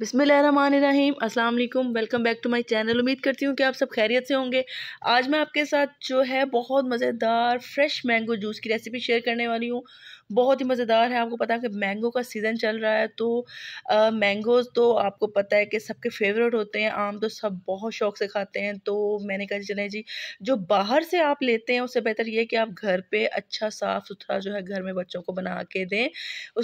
बिसमीम अस्सलाम वालेकुम welcome back to my channel उम्मीद करती हूँ कि आप सब खैरियत से होंगे आज मैं आपके साथ जो है बहुत मज़ेदार फ्रेश मैंगो जूस की रेसिपी शेयर करने वाली हूँ बहुत ही मज़ेदार है आपको पता है कि मैंगो का सीज़न चल रहा है तो मैंगोज़ तो आपको पता है कि सबके फेवरेट होते हैं आम तो सब बहुत शौक से खाते हैं तो मैंने कहा चले जी जो बाहर से आप लेते हैं उससे बेहतर ये कि आप घर पर अच्छा साफ़ सुथरा जो है घर में बच्चों को बना के दें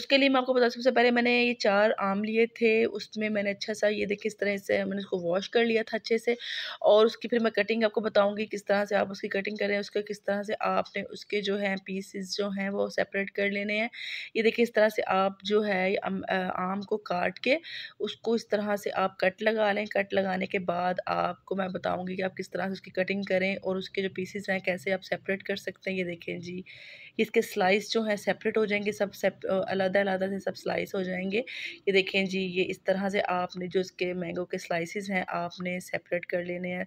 उसके लिए मैं आपको बता सबसे पहले मैंने ये चार आम लिए थे उस उसमें मैंने अच्छा सा ये देखिए इस तरह से मैंने उसको वॉश कर लिया था अच्छे से और उसकी फिर मैं कटिंग आपको बताऊँगी किस तरह से आप उसकी कटिंग करें उसका किस तरह से आपने उसके जो हैं पीसेस जो हैं वो सेपरेट कर लेने हैं ये देखिए इस तरह से आप जो है आम, को काट के उसको इस तरह से आप कट लगा लें कट लगाने के बाद आपको मैं बताऊँगी कि आप किस तरह से उसकी कटिंग करें और उसके जो पीसेस हैं कैसे आप सेपरेट कर सकते हैं ये देखें जी इसके स्लाइस जो हैं सेपरेट हो जाएंगे सब अलग अलग से सब स्लाइस हो जाएंगे ये देखें जी ये इस तरह यहाँ से आपने जो इसके मैंगो के स्लाइसिस हैं आपने सेपरेट कर लेने हैं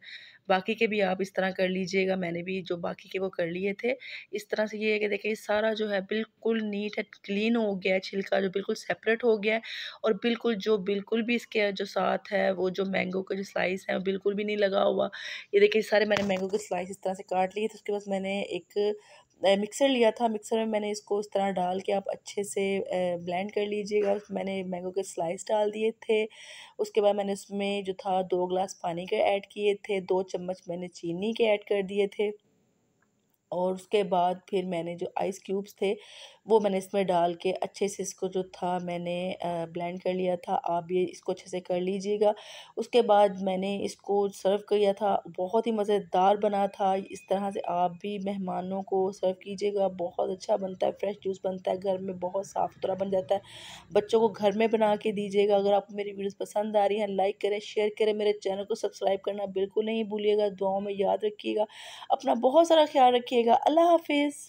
बाकी के भी आप इस तरह कर लीजिएगा मैंने भी जो बाकी के वो कर लिए थे इस तरह से ये है कि देखिए सारा जो है बिल्कुल नीट है क्लीन हो गया है छिलका जो बिल्कुल सेपरेट हो गया है और बिल्कुल जो बिल्कुल भी इसके जो साथ है वो जो मैंगो का जो स्लाइस है वो बिल्कुल भी नहीं लगा हुआ ये देखिए सारे मैंने मैंगो के स्लाइस इस तरह से काट लिए थे उसके बाद मैंने एक मिक्सर लिया था मिक्सर में मैंने इसको इस तरह डाल के आप अच्छे से ब्लेंड कर लीजिएगा मैंने मैंगो के स्लाइस डाल दिए थे थे उसके बाद मैंने उसमें जो था दो ग्लास पानी के ऐड किए थे दो चम्मच मैंने चीनी के ऐड कर दिए थे और उसके बाद फिर मैंने जो आइस क्यूब्स थे वो मैंने इसमें डाल के अच्छे से इसको जो था मैंने ब्लेंड कर लिया था आप ये इसको अच्छे से कर लीजिएगा उसके बाद मैंने इसको सर्व किया था बहुत ही मज़ेदार बना था इस तरह से आप भी मेहमानों को सर्व कीजिएगा बहुत अच्छा बनता है फ्रेश जूस बनता है घर में बहुत साफ़ सुथरा बन जाता है बच्चों को घर में बना के दीजिएगा अगर आपको मेरी वीडियोज़ पसंद आ रही हैं लाइक करें शेयर करें मेरे चैनल को सब्सक्राइब करना बिल्कुल नहीं भूलिएगा दुआओं में याद रखिएगा अपना बहुत सारा ख्याल रखिएगा रखिएगा अल्लाह हाफिज़